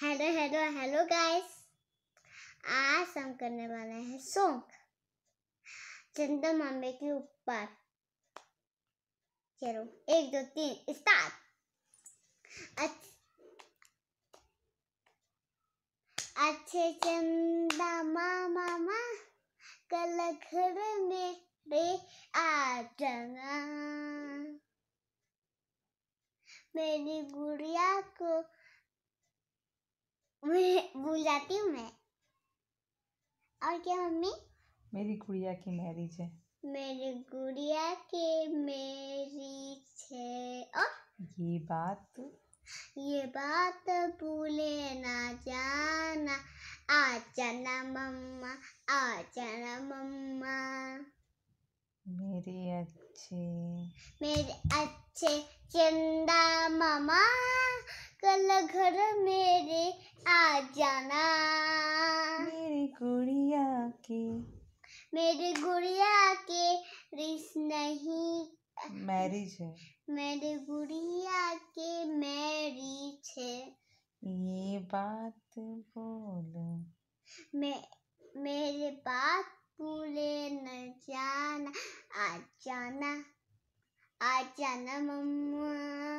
hello hello hello guys आज हम करने वाले हैं सॉन्ग चंदा मामे के ऊपर चलो एक दो तीन स्टार्ट अच्छे, चंदा मामा मा, कल घर में रे आ जाना मेरी गुड़िया को जाती हूँ मैं और क्या मम्मी मेरी गुड़िया की मैरिज है मेरी गुड़िया के मैरिज है और ये बात ये बात भूले ना जाना आ जाना मम्मा आ जाना मम्मा मेरे अच्छे मेरे अच्छे चंदा मामा कल घर मेरे जाना मेरी गुड़िया के मेरी गुड़िया के रिस नहीं मैरिज है मेरी गुड़िया के मैरिज है ये बात बोल मैं मेरे बात भूले न जाना आ जाना आ जाना मम्मा